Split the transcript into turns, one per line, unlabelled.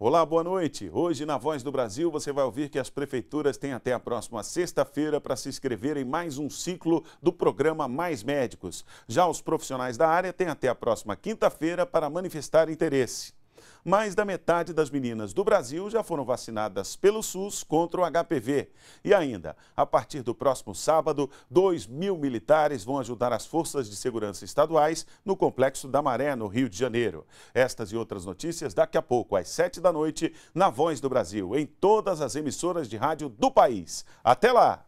Olá, boa noite. Hoje, na Voz do Brasil, você vai ouvir que as prefeituras têm até a próxima sexta-feira para se inscrever em mais um ciclo do programa Mais Médicos. Já os profissionais da área têm até a próxima quinta-feira para manifestar interesse. Mais da metade das meninas do Brasil já foram vacinadas pelo SUS contra o HPV. E ainda, a partir do próximo sábado, 2 mil militares vão ajudar as forças de segurança estaduais no Complexo da Maré, no Rio de Janeiro. Estas e outras notícias daqui a pouco, às 7 da noite, na Voz do Brasil, em todas as emissoras de rádio do país. Até lá!